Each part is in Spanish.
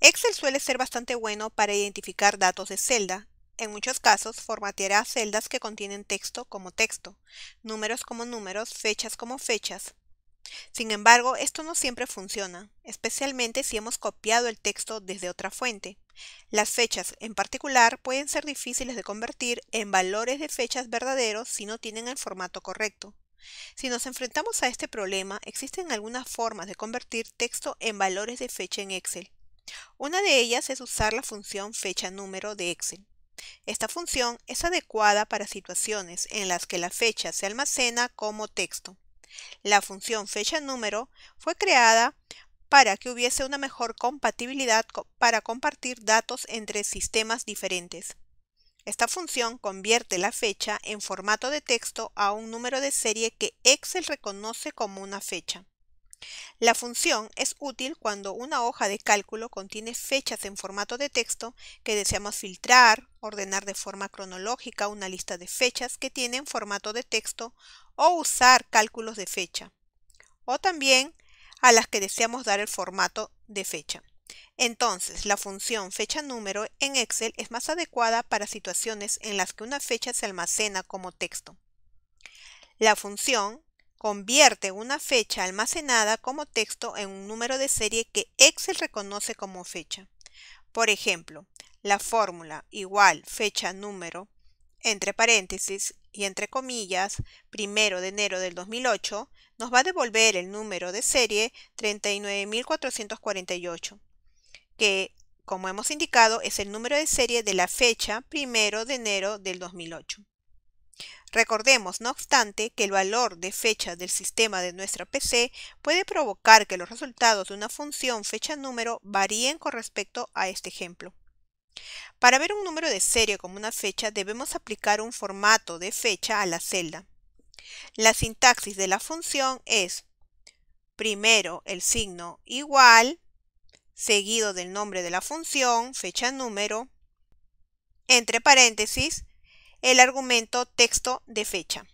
Excel suele ser bastante bueno para identificar datos de celda. En muchos casos, formateará celdas que contienen texto como texto, números como números, fechas como fechas. Sin embargo, esto no siempre funciona, especialmente si hemos copiado el texto desde otra fuente. Las fechas, en particular, pueden ser difíciles de convertir en valores de fechas verdaderos si no tienen el formato correcto. Si nos enfrentamos a este problema, existen algunas formas de convertir texto en valores de fecha en Excel. Una de ellas es usar la función fecha número de Excel. Esta función es adecuada para situaciones en las que la fecha se almacena como texto. La función fecha número fue creada para que hubiese una mejor compatibilidad para compartir datos entre sistemas diferentes. Esta función convierte la fecha en formato de texto a un número de serie que Excel reconoce como una fecha. La función es útil cuando una hoja de cálculo contiene fechas en formato de texto que deseamos filtrar, ordenar de forma cronológica una lista de fechas que tienen formato de texto o usar cálculos de fecha, o también a las que deseamos dar el formato de fecha. Entonces, la función fecha número en Excel es más adecuada para situaciones en las que una fecha se almacena como texto. La función convierte una fecha almacenada como texto en un número de serie que Excel reconoce como fecha. Por ejemplo, la fórmula igual fecha número entre paréntesis y entre comillas, primero de enero del 2008, nos va a devolver el número de serie 39.448, que, como hemos indicado, es el número de serie de la fecha primero de enero del 2008. Recordemos, no obstante, que el valor de fecha del sistema de nuestra PC puede provocar que los resultados de una función fecha número varíen con respecto a este ejemplo. Para ver un número de serie como una fecha debemos aplicar un formato de fecha a la celda. La sintaxis de la función es primero el signo igual, seguido del nombre de la función, fecha número, entre paréntesis, el argumento texto de fecha.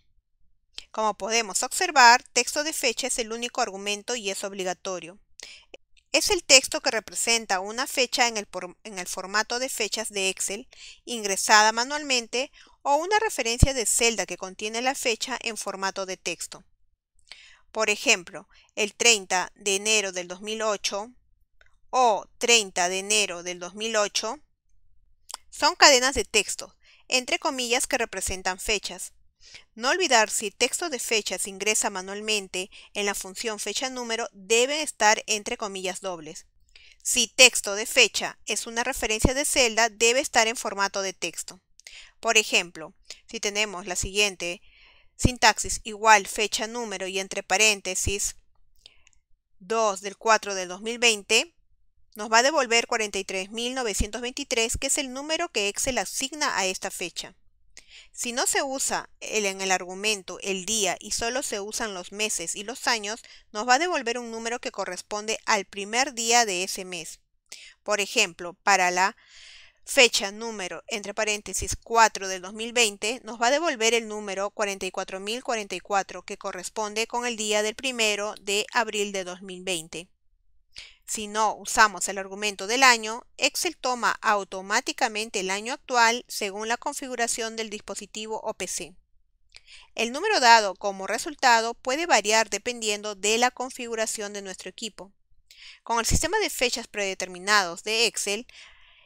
Como podemos observar, texto de fecha es el único argumento y es obligatorio. Es el texto que representa una fecha en el, formato de fechas de Excel ingresada manualmente o una referencia de celda que contiene la fecha en formato de texto. Por ejemplo, el 30 de enero del 2008 o 30 de enero del 2008 son cadenas de texto entre comillas que representan fechas. No olvidar si texto de fecha se ingresa manualmente en la función fecha número debe estar entre comillas dobles. Si texto de fecha es una referencia de celda, debe estar en formato de texto. Por ejemplo, si tenemos la siguiente sintaxis igual fecha número y entre paréntesis 2 del 4 del 2020, nos va a devolver 43.923, que es el número que Excel asigna a esta fecha. Si no se usa en el argumento el día y solo se usan los meses y los años, nos va a devolver un número que corresponde al primer día de ese mes. Por ejemplo, para la fecha número, entre paréntesis, 4 del 2020, nos va a devolver el número 44.044 que corresponde con el día del primero de abril de 2020. Si no usamos el argumento del año, Excel toma automáticamente el año actual según la configuración del dispositivo o PC. El número dado como resultado puede variar dependiendo de la configuración de nuestro equipo. Con el sistema de fechas predeterminados de Excel,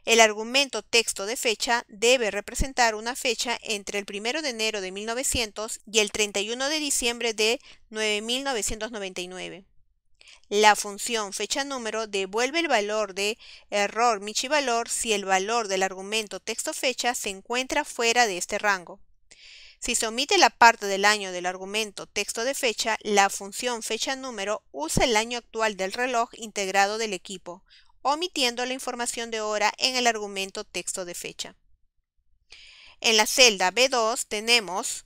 el argumento texto de fecha debe representar una fecha entre el 1 de enero de 1900 y el 31 de diciembre de 9999. La función fecha número devuelve el valor de error #VALOR! si el valor del argumento texto fecha se encuentra fuera de este rango. Si se omite la parte del año del argumento texto de fecha, la función fecha número usa el año actual del reloj integrado del equipo, omitiendo la información de hora en el argumento texto de fecha. En la celda B2 tenemos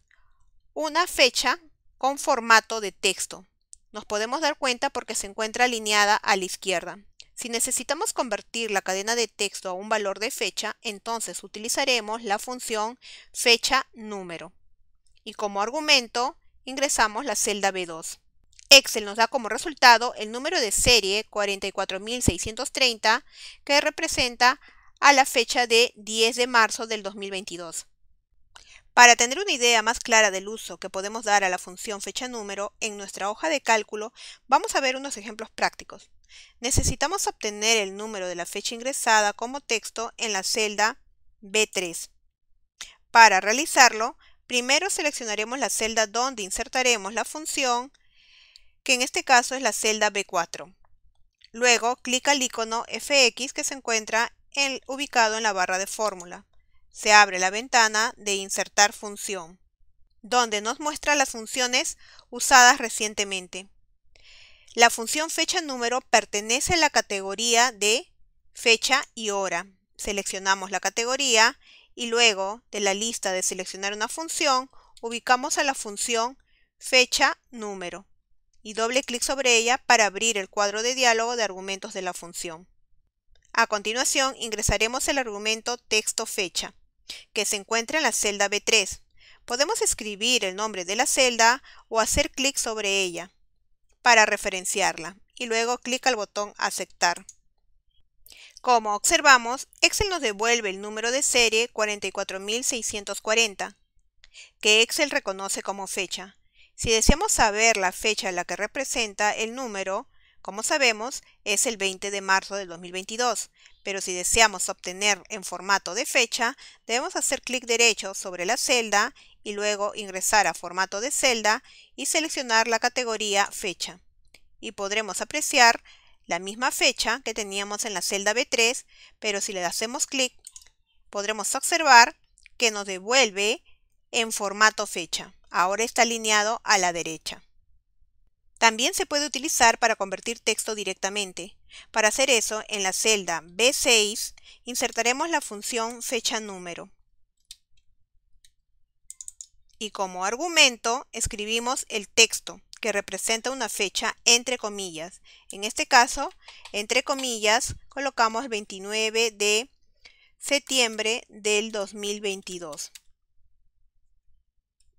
una fecha con formato de texto. Nos podemos dar cuenta porque se encuentra alineada a la izquierda. Si necesitamos convertir la cadena de texto a un valor de fecha, entonces utilizaremos la función fecha número. Y como argumento, ingresamos la celda B2. Excel nos da como resultado el número de serie 44630 que representa a la fecha de 10 de marzo del 2022. Para tener una idea más clara del uso que podemos dar a la función fecha número, en nuestra hoja de cálculo vamos a ver unos ejemplos prácticos. Necesitamos obtener el número de la fecha ingresada como texto en la celda B3. Para realizarlo, primero seleccionaremos la celda donde insertaremos la función, que en este caso es la celda B4. Luego, clic al icono FX que se encuentra ubicado en la barra de fórmula se abre la ventana de Insertar función, donde nos muestra las funciones usadas recientemente. La función fecha número pertenece a la categoría de fecha y hora. Seleccionamos la categoría y luego de la lista de seleccionar una función, ubicamos a la función fecha número y doble clic sobre ella para abrir el cuadro de diálogo de argumentos de la función. A continuación ingresaremos el argumento texto fecha que se encuentra en la celda B3. Podemos escribir el nombre de la celda o hacer clic sobre ella para referenciarla y luego clic al botón Aceptar. Como observamos, Excel nos devuelve el número de serie 44640, que Excel reconoce como fecha. Si deseamos saber la fecha en la que representa el número, como sabemos, es el 20 de marzo del 2022, pero si deseamos obtener en formato de fecha, debemos hacer clic derecho sobre la celda y luego ingresar a formato de celda y seleccionar la categoría fecha. Y podremos apreciar la misma fecha que teníamos en la celda B3, pero si le hacemos clic, podremos observar que nos devuelve en formato fecha. Ahora está alineado a la derecha. También se puede utilizar para convertir texto directamente. Para hacer eso, en la celda B6 insertaremos la función fecha número. Y como argumento escribimos el texto que representa una fecha entre comillas. En este caso, entre comillas, colocamos 29 de septiembre del 2022.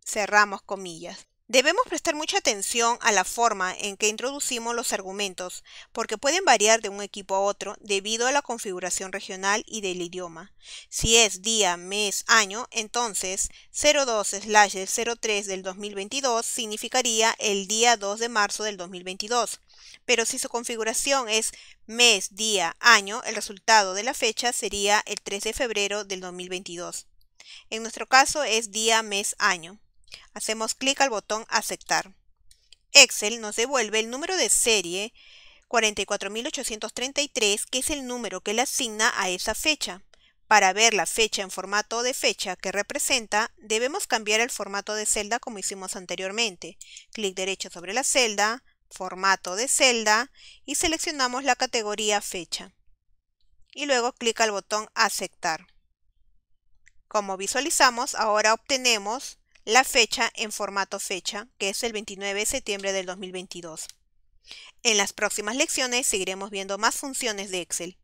Cerramos comillas. Debemos prestar mucha atención a la forma en que introducimos los argumentos, porque pueden variar de un equipo a otro debido a la configuración regional y del idioma. Si es día, mes, año, entonces 02/03 del 2022 significaría el día 2 de marzo del 2022. Pero si su configuración es mes, día, año, el resultado de la fecha sería el 3 de febrero del 2022. En nuestro caso es día, mes, año. Hacemos clic al botón aceptar. Excel nos devuelve el número de serie 44.833, que es el número que le asigna a esa fecha. Para ver la fecha en formato de fecha que representa, debemos cambiar el formato de celda como hicimos anteriormente. Clic derecho sobre la celda, formato de celda y seleccionamos la categoría fecha. Y luego clic al botón aceptar. Como visualizamos, ahora obtenemos la fecha en formato fecha, que es el 29 de septiembre del 2022. En las próximas lecciones seguiremos viendo más funciones de Excel.